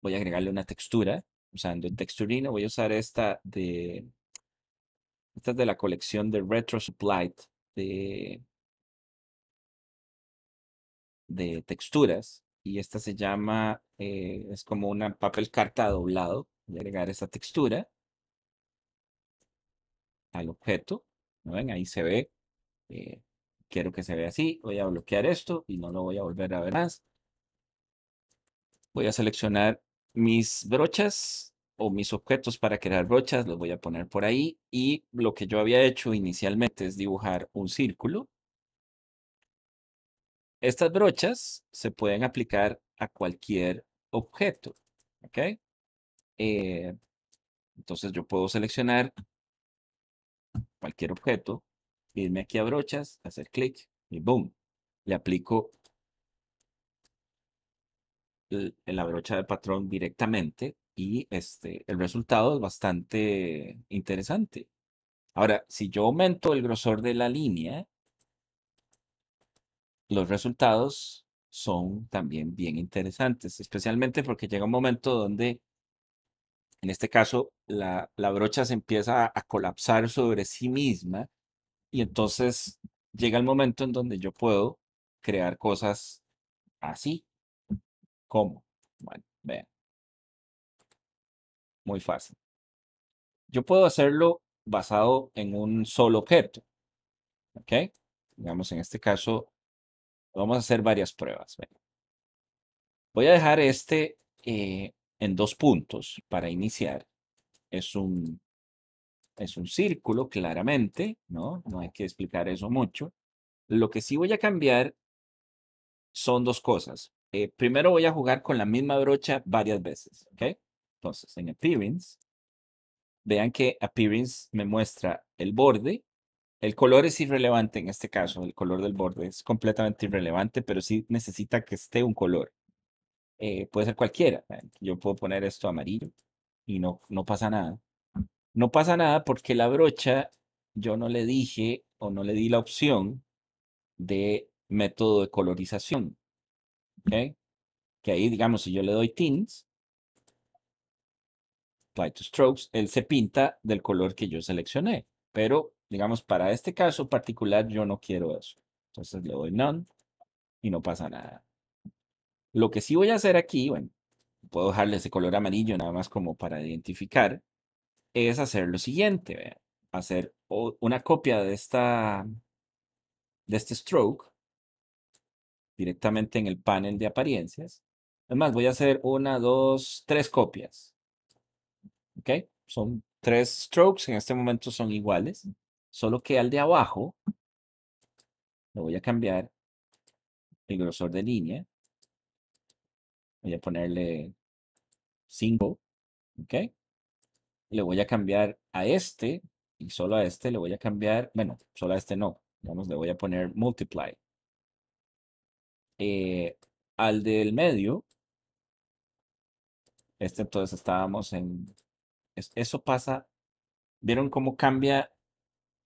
Voy a agregarle una textura. Usando el texturino voy a usar esta de... Esta de la colección de Retro Supply de, de texturas y esta se llama, eh, es como una papel carta doblado, a agregar esa textura al objeto, ¿no ven? Ahí se ve, eh, quiero que se vea así, voy a bloquear esto y no lo voy a volver a ver más. Voy a seleccionar mis brochas o mis objetos para crear brochas, los voy a poner por ahí y lo que yo había hecho inicialmente es dibujar un círculo estas brochas se pueden aplicar a cualquier objeto. ¿Ok? Eh, entonces yo puedo seleccionar cualquier objeto, irme aquí a brochas, hacer clic y boom, le aplico la brocha de patrón directamente y este, el resultado es bastante interesante. Ahora, si yo aumento el grosor de la línea, los resultados son también bien interesantes, especialmente porque llega un momento donde, en este caso, la, brocha se empieza a, colapsar sobre sí misma y entonces llega el momento en donde yo puedo crear cosas así. ¿Cómo? Bueno, vean. Muy fácil. Yo puedo hacerlo basado en un solo objeto. ¿Ok? Digamos, en este caso, Vamos a hacer varias pruebas. Voy a dejar este eh, en dos puntos para iniciar. Es un, es un círculo, claramente, ¿no? No hay que explicar eso mucho. Lo que sí voy a cambiar son dos cosas. Eh, primero voy a jugar con la misma brocha varias veces, ¿ok? Entonces, en Appearance, vean que Appearance me muestra el borde el color es irrelevante en este caso, el color del borde es completamente irrelevante, pero sí necesita que esté un color. Eh, puede ser cualquiera. Eh, yo puedo poner esto amarillo y no, no pasa nada. No pasa nada porque la brocha yo no le dije o no le di la opción de método de colorización. Que ahí, digamos, si yo le doy tints, apply to strokes, él se pinta del color que yo seleccioné. Pero Digamos, para este caso particular yo no quiero eso. Entonces le doy none y no pasa nada. Lo que sí voy a hacer aquí, bueno, puedo dejarle de color amarillo nada más como para identificar, es hacer lo siguiente, hacer una copia de esta de este stroke directamente en el panel de apariencias. Además, voy a hacer una, dos, tres copias. ¿Ok? Son tres strokes, en este momento son iguales. Solo que al de abajo le voy a cambiar el grosor de línea. Voy a ponerle 5. ¿Ok? Le voy a cambiar a este y solo a este le voy a cambiar, bueno, solo a este no. Vamos, le voy a poner multiply. Eh, al del medio, este entonces estábamos en, eso pasa, ¿vieron cómo cambia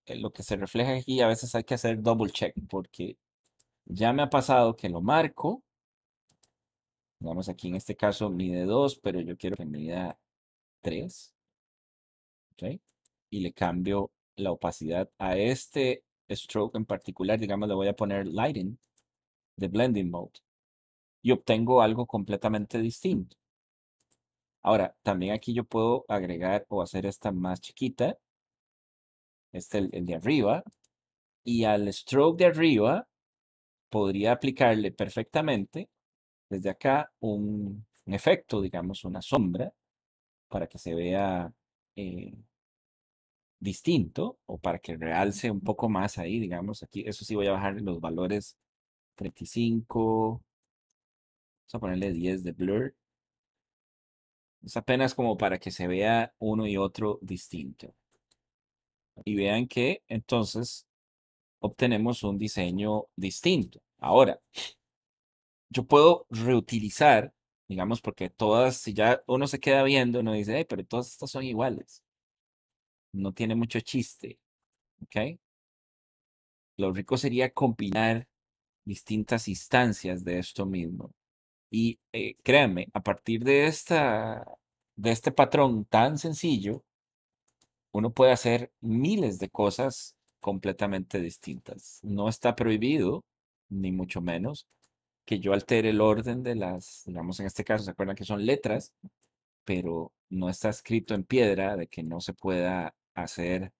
eh, lo que se refleja aquí, a veces hay que hacer double check porque ya me ha pasado que lo marco. digamos aquí en este caso mide 2, pero yo quiero que mida 3. ¿okay? Y le cambio la opacidad a este stroke en particular. Digamos, le voy a poner lighting de blending mode. Y obtengo algo completamente distinto. Ahora, también aquí yo puedo agregar o hacer esta más chiquita este el, el de arriba, y al stroke de arriba podría aplicarle perfectamente desde acá un, efecto, digamos, una sombra, para que se vea eh, distinto o para que realce un poco más ahí, digamos, aquí, eso sí voy a bajar los valores 35, vamos a ponerle 10 de blur. Es apenas como para que se vea uno y otro distinto y vean que entonces obtenemos un diseño distinto. Ahora, yo puedo reutilizar, digamos, porque todas, si ya uno se queda viendo, uno dice, pero todas estas son iguales. No tiene mucho chiste. ¿Ok? Lo rico sería combinar distintas instancias de esto mismo. Y eh, créanme, a partir de, esta, de este patrón tan sencillo, uno puede hacer miles de cosas completamente distintas. No está prohibido, ni mucho menos, que yo altere el orden de las, digamos en este caso, se acuerdan que son letras, pero no está escrito en piedra de que no se pueda hacer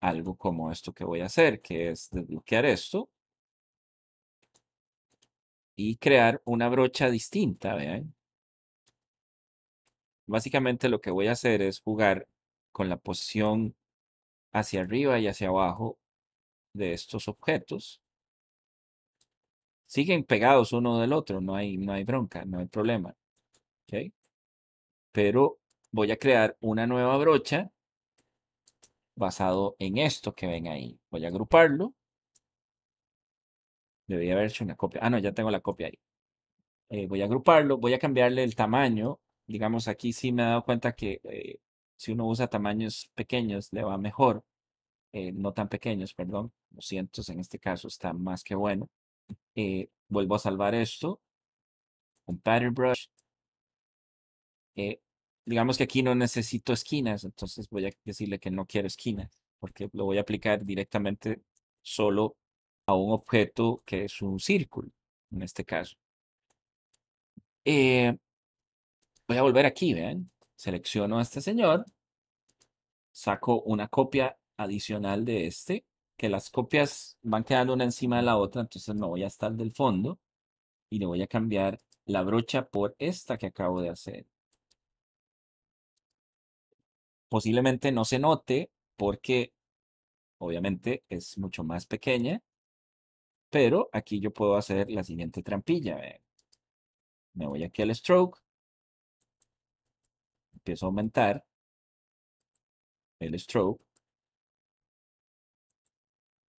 algo como esto que voy a hacer, que es desbloquear esto y crear una brocha distinta, vean. Básicamente lo que voy a hacer es jugar con la posición hacia arriba y hacia abajo de estos objetos siguen pegados uno del otro, no hay, no hay bronca, no hay problema. Pero voy a crear una nueva brocha basado en esto que ven ahí. Voy a agruparlo. Debería haber hecho una copia. Ah, no, ya tengo la copia ahí. Eh, voy a agruparlo, voy a cambiarle el tamaño. Digamos, aquí sí me he dado cuenta que eh, si uno usa tamaños pequeños, le va mejor. Eh, no tan pequeños, perdón. 200 en este caso está más que bueno. Eh, vuelvo a salvar esto. Un pattern brush. Eh, digamos que aquí no necesito esquinas, entonces voy a decirle que no quiero esquinas, porque lo voy a aplicar directamente solo a un objeto que es un círculo, en este caso. voy a volver aquí, vean. Selecciono a este señor, saco una copia adicional de este, que las copias van quedando una encima de la otra, entonces me voy hasta el del fondo y le voy a cambiar la brocha por esta que acabo de hacer. Posiblemente no se note porque obviamente es mucho más pequeña, pero aquí yo puedo hacer la siguiente trampilla. Me voy aquí al stroke, empiezo a aumentar el stroke.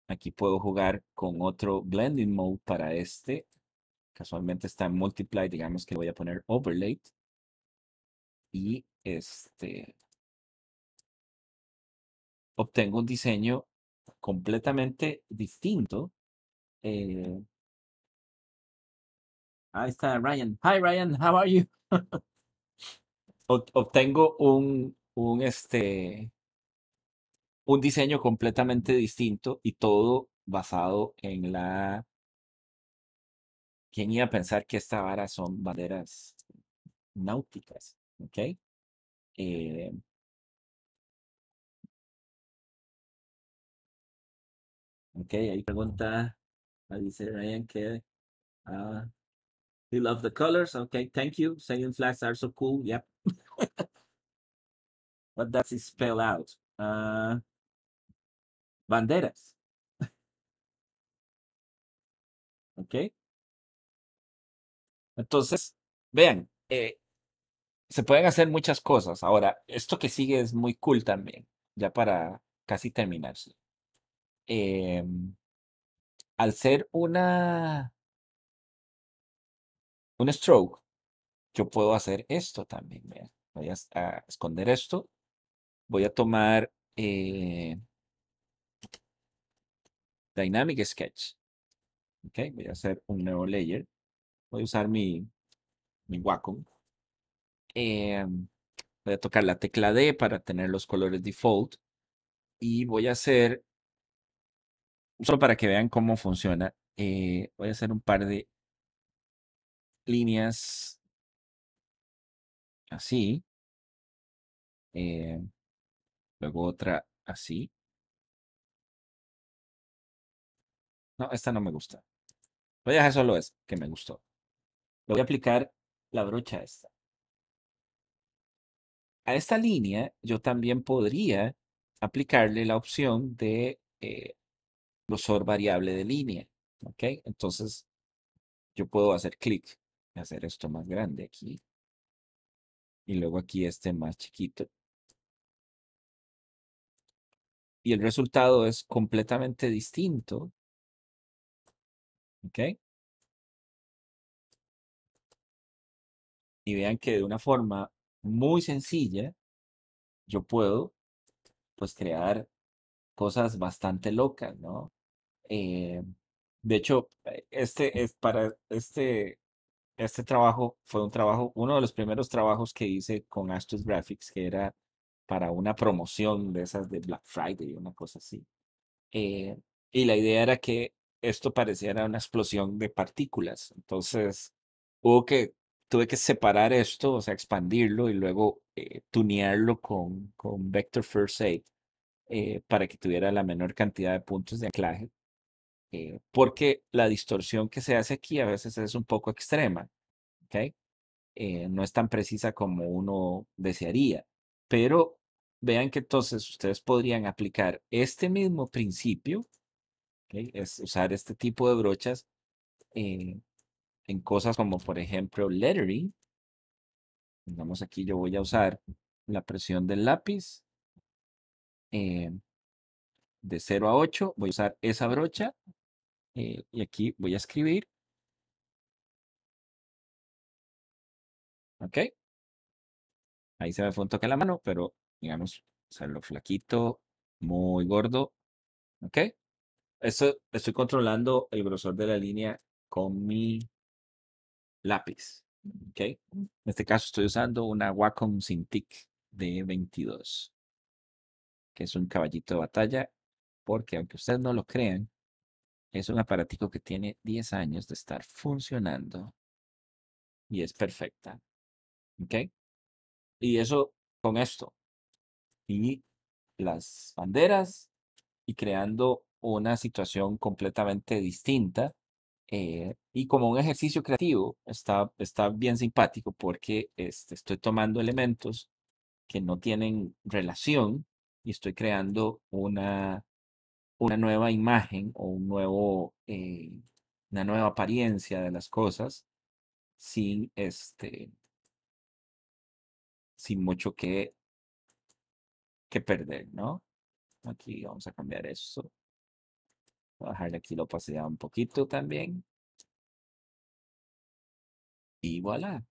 Aquí puedo jugar con otro blending mode para este. Casualmente está en multiply, digamos que voy a poner overlay. Y este obtengo un diseño completamente distinto. Eh. ahí está Ryan. Hi Ryan, how are you? obtengo un, un, este, un diseño completamente distinto y todo basado en la... ¿Quién iba a pensar que esta vara son banderas náuticas? ¿Ok? Eh, ok, ahí pregunta, dice Ryan que... Ah, He love the colors. Okay, thank you. Saiyan flags are so cool. Yep. what does it spell out? Uh, banderas. Okay. Entonces, vean, eh, se pueden hacer muchas cosas. Ahora, esto que sigue es muy cool también, ya para casi terminarse em, al ser una un stroke, yo puedo hacer esto también. Voy a, esconder esto. Voy a tomar eh, Dynamic Sketch. Okay, voy a hacer un nuevo layer. Voy a usar mi, mi Wacom. Eh, voy a tocar la tecla D para tener los colores default. Y voy a hacer, solo para que vean cómo funciona, eh, voy a hacer un par de líneas así. Eh, luego otra así. No, esta no me gusta. Voy a dejar solo que me gustó. Voy a aplicar la brocha esta. A esta línea yo también podría aplicarle la opción de eh, variable de línea. ¿Ok? Entonces yo puedo hacer clic hacer esto más grande aquí. Y luego aquí este más chiquito. Y el resultado es completamente distinto. ¿Ok? Y vean que de una forma muy sencilla, yo puedo pues crear cosas bastante locas, ¿no? Eh, de hecho, eh, este es para este este trabajo fue un trabajo, uno de los primeros trabajos que hice con Astros Graphics, que era para una promoción de esas de Black Friday, una cosa así. Eh, y la idea era que esto pareciera una explosión de partículas. Entonces, hubo que, tuve que separar esto, o sea, expandirlo y luego eh, tunearlo con, con Vector First Aid eh, para que tuviera la menor cantidad de puntos de anclaje eh, porque la distorsión que se hace aquí a veces es un poco extrema, ¿ok? Eh, no es tan precisa como uno desearía, pero vean que entonces ustedes podrían aplicar este mismo principio, ¿okay? es usar este tipo de brochas eh, en cosas como por ejemplo lettering. Digamos aquí yo voy a usar la presión del lápiz de 0 a 8, voy a usar esa brocha eh, y aquí voy a escribir. Ok. Ahí se me fue un toque en la mano, pero digamos, lo flaquito, muy gordo. Ok. Eso estoy controlando el grosor de la línea con mi lápiz. Ok. En este caso estoy usando una Wacom Cintiq de 22, que es un caballito de batalla, porque aunque ustedes no lo crean, es un aparatico que tiene 10 años de estar funcionando y es perfecta. ¿Ok? Y eso con esto. Y las banderas y creando una situación completamente distinta. Eh, y como un ejercicio creativo, está, está bien simpático porque este, estoy tomando elementos que no tienen relación y estoy creando una una nueva imagen o un nuevo, eh, una nueva apariencia de las cosas sin este sin mucho que, que perder, ¿no? Aquí vamos a cambiar eso. Voy a aquí la opacidad un poquito también. Y voilà.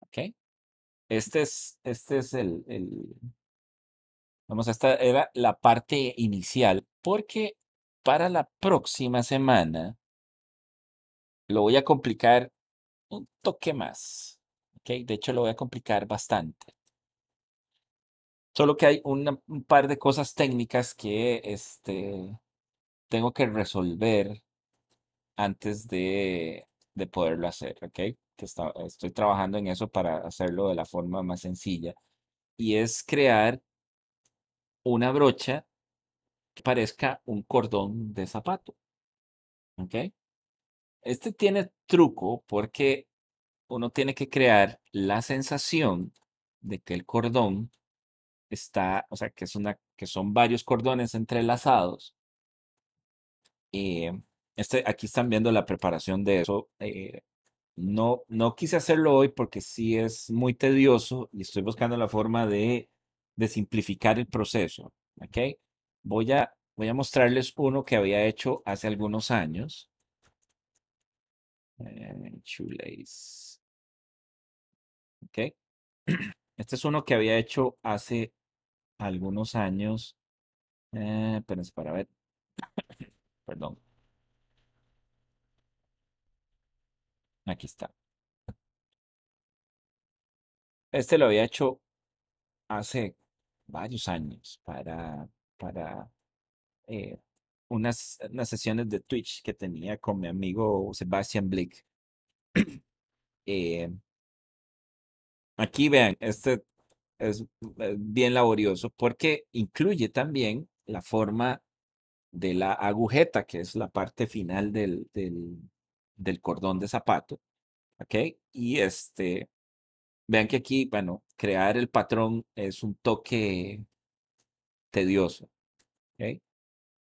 Ok. Este es, este es el, el, Vamos, esta era la parte inicial, porque para la próxima semana lo voy a complicar un toque más. ¿okay? De hecho, lo voy a complicar bastante. Solo que hay un par de cosas técnicas que este, tengo que resolver antes de, poderlo hacer, ¿ok? estoy trabajando en eso para hacerlo de la forma más sencilla. Y es crear una brocha que parezca un cordón de zapato. ¿Ok? Este tiene truco porque uno tiene que crear la sensación de que el cordón está, o sea, que, es una, que son varios cordones entrelazados. Eh, este, aquí están viendo la preparación de eso. Eh, no, no quise hacerlo hoy porque sí es muy tedioso y estoy buscando la forma de de simplificar el proceso. ¿ok? Voy, a, voy a mostrarles uno que había hecho hace algunos años. Eh, ¿ok? Este es uno que había hecho hace algunos años. Eh, para ver. Perdón. Aquí está. Este lo había hecho hace varios años para, para eh, unas, unas, sesiones de Twitch que tenía con mi amigo Sebastian Blick. Eh, aquí vean, este es, eh, bien laborioso porque incluye también la forma de la agujeta, que es la parte final del, del, del cordón de zapato. ¿Ok? Y este, Vean que aquí, bueno, crear el patrón es un toque tedioso.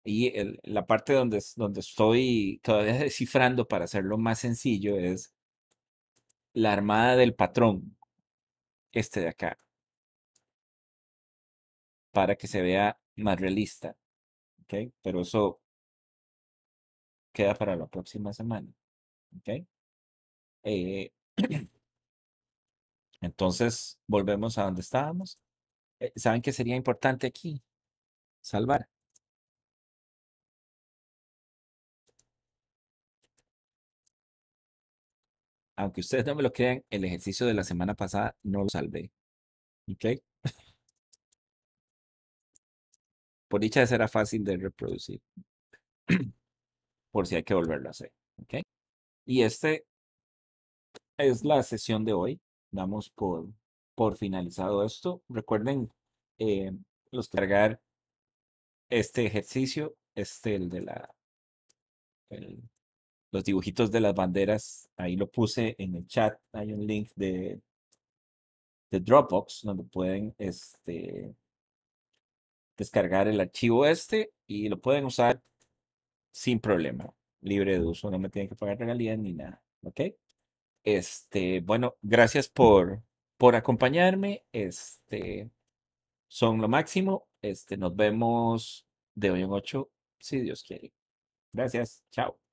Y la parte donde, donde estoy todavía descifrando para hacerlo más sencillo es la armada del patrón, este de acá, para que se vea más realista. ¿okay? Pero eso queda para la próxima semana. ¿okay? Eh, Entonces, volvemos a donde estábamos. Eh, ¿Saben qué sería importante aquí? Salvar. Aunque ustedes no me lo crean, el ejercicio de la semana pasada no lo salvé. ¿Ok? Por dicha era fácil de reproducir. Por si hay que volverlo a hacer. ¿Ok? Y este es la sesión de hoy damos por, por finalizado esto. Recuerden eh, los cargar este ejercicio, este el de la los dibujitos de las banderas, ahí lo puse en el chat, hay un link de, de Dropbox donde pueden este, descargar el archivo este y lo pueden usar sin problema, libre de uso, no me tienen que pagar regalías ni nada, ¿ok? Este, bueno, gracias por, por acompañarme. Este, son lo máximo. Este, nos vemos de hoy en ocho, si Dios quiere. Gracias. Chao.